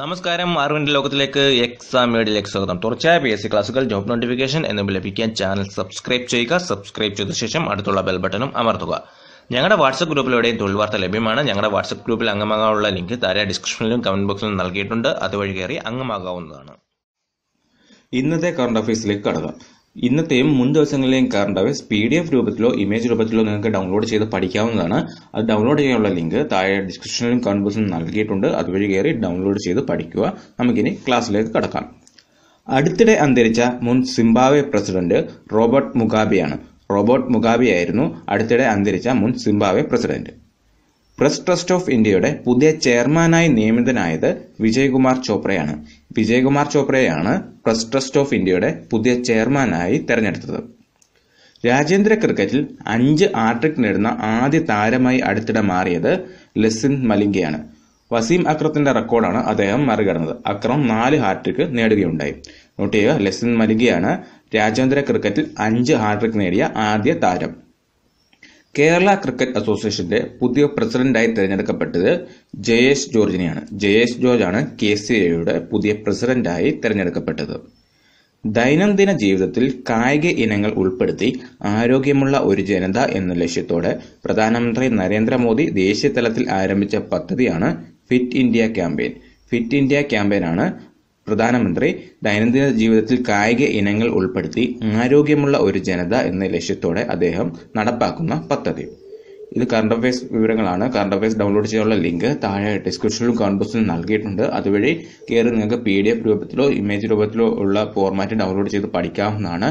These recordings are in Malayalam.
നമസ്കാരം അറിവിൻ്റെ ലോകത്തിലേക്ക് എക്സാം മീഡിയയിലേക്ക് സ്വാഗതം തുടർച്ചയായ പി എസ് സി ക്ലാസുകൾ ജോബ് നോട്ടിഫിക്കേഷൻ എന്നിവ ലഭിക്കാൻ ചാനൽ സബ്സ്ക്രൈബ് ചെയ്യുക സബ്സ്ക്രൈബ് ചെയ്ത ശേഷം അടുത്തുള്ള ബെൽ ബട്ടണും അമർത്തുക ഞങ്ങളുടെ വാട്സപ്പ് ഗ്രൂപ്പിലൂടെയും തൊഴിൽ വാർത്ത ലഭ്യമാണ് ഞങ്ങളുടെ വാട്സപ്പ് ഗ്രൂപ്പിൽ അംഗമാകാനുള്ള ലിങ്ക് താഴെ ഡിസ്ക്രിപ്ഷനിലും കമൻറ്റ് ബോക്സിലും നൽകിയിട്ടുണ്ട് അതുവഴി കയറി അംഗമാകാവുന്നതാണ് ഇന്നത്തെ കറണ്ട് അഫയേഴ്സിലേക്ക് കടക്കാം ഇന്നത്തെയും മുൻ ദിവസങ്ങളിലെയും current affairs P D F രൂപത്തിലോ ഇമേജ് രൂപത്തിലോ നിങ്ങൾക്ക് ഡൗൺലോഡ് ചെയ്ത് പഠിക്കാവുന്നതാണ് അത് ഡൗൺലോഡ് ചെയ്യാനുള്ള ലിങ്ക് താഴെ ഡിസ്ക്രിപ്ഷനിലും ബോക്സിലും നൽകിയിട്ടുണ്ട് അതുവഴി കയറി ഡൗൺലോഡ് ചെയ്ത് പഠിക്കുക നമുക്കിനി ക്ലാസ്സിലേക്ക് കടക്കാം അടുത്തിടെ അന്തരിച്ച മുൻ സിംബാവെ പ്രസിഡന്റ് റോബർട്ട് മുഗാബിയാണ് റോബർട്ട് മുഗാബിയായിരുന്നു അടുത്തിടെ അന്തരിച്ച മുൻ Zimbabwe president press trust of ഇന്ത്യയുടെ പുതിയ ചെയർമാനായി നിയമിതനായത് വിജയകുമാർ ചോപ്രയാണ് വിജയകുമാർ ചോപ്രയാണ് പ്രസ് ട്രസ്റ്റ് ഓഫ് ഇന്ത്യയുടെ പുതിയ ചെയർമാനായി തെരഞ്ഞെടുത്തത് രാജ്യാന്തര ക്രിക്കറ്റിൽ അഞ്ച് ആട്രിക് നേടുന്ന ആദ്യ താരമായി അടുത്തിടെ മാറിയത് ലസിൻ മലിംഗയാണ് വസീം അക്രത്തിന്റെ റെക്കോർഡാണ് അദ്ദേഹം മറികടന്നത് അക്രം നാല് ഹാട്രിക് നേടുകയുണ്ടായി നോട്ട് ചെയ്യുക ലസിൻ മലിംഗയാണ് രാജ്യാന്തര ക്രിക്കറ്റിൽ അഞ്ച് ഹാട്രിക് നേടിയ ആദ്യ താരം കേരള ക്രിക്കറ്റ് അസോസിയേഷന്റെ പുതിയ പ്രസിഡന്റായി തിരഞ്ഞെടുക്കപ്പെട്ടത് ജയേഷ് ജോർജിനെയാണ് ജയേഷ് ജോർജ് ആണ് കെ സി എയുടെ പുതിയ പ്രസിഡന്റായി തിരഞ്ഞെടുക്കപ്പെട്ടത് ദൈനംദിന ജീവിതത്തിൽ കായിക ഇനങ്ങൾ ഉൾപ്പെടുത്തി ആരോഗ്യമുള്ള ഒരു ജനത എന്ന ലക്ഷ്യത്തോടെ പ്രധാനമന്ത്രി നരേന്ദ്രമോദി ദേശീയ തലത്തിൽ ആരംഭിച്ച പദ്ധതിയാണ് fit India campaign fit India ക്യാമ്പയിനാണ് പ്രധാനമന്ത്രി ദൈനംദിന ജീവിതത്തിൽ കായിക ഇനങ്ങൾ ഉൾപ്പെടുത്തി ആരോഗ്യമുള്ള ഒരു ജനത എന്ന ലക്ഷ്യത്തോടെ അദ്ദേഹം നടപ്പാക്കുന്ന പദ്ധതി ഇത് കറണ്ട് അഫയേഴ്സ് വിവരങ്ങളാണ് കറണ്ട് അഫയേഴ്സ് ഡൗൺലോഡ് ചെയ്യാനുള്ള ലിങ്ക് താഴെ ഡിസ്ക്രിപ്ഷനിലും കൺബോസിലും നൽകിയിട്ടുണ്ട് അതുവഴി കയറി നിങ്ങൾക്ക് പി ഡി എഫ് രൂപത്തിലോ ഇമേജ് രൂപത്തിലോ ഉള്ള ഫോർമാറ്റ് ഡൗൺലോഡ് ചെയ്ത് പഠിക്കാവുന്നതാണ്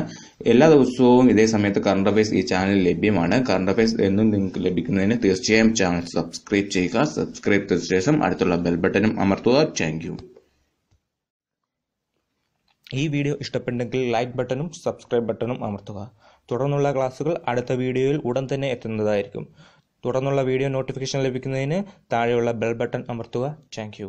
എല്ലാ ദിവസവും ഇതേ സമയത്ത് കറണ്ട് അഫയേഴ്സ് ഈ ചാനൽ ലഭ്യമാണ് കറണ്ട് അഫയേഴ്സ് എന്നും നിങ്ങൾക്ക് ലഭിക്കുന്നതിന് തീർച്ചയായും ചാനൽ സബ്സ്ക്രൈബ് ചെയ്യുക സബ്സ്ക്രൈബ് ചെയ്ത ശേഷം അടുത്തുള്ള ബെൽ ബട്ടനും അമർത്തുക താങ്ക് ഈ വീഡിയോ ഇഷ്ടപ്പെട്ടെങ്കിൽ ലൈക്ക് ബട്ടണും സബ്സ്ക്രൈബ് ബട്ടണും അമർത്തുക തുടർന്നുള്ള ക്ലാസ്സുകൾ അടുത്ത വീഡിയോയിൽ ഉടൻ തന്നെ എത്തുന്നതായിരിക്കും തുടർന്നുള്ള വീഡിയോ നോട്ടിഫിക്കേഷൻ ലഭിക്കുന്നതിന് താഴെയുള്ള ബെൽ ബട്ടൺ അമർത്തുക താങ്ക്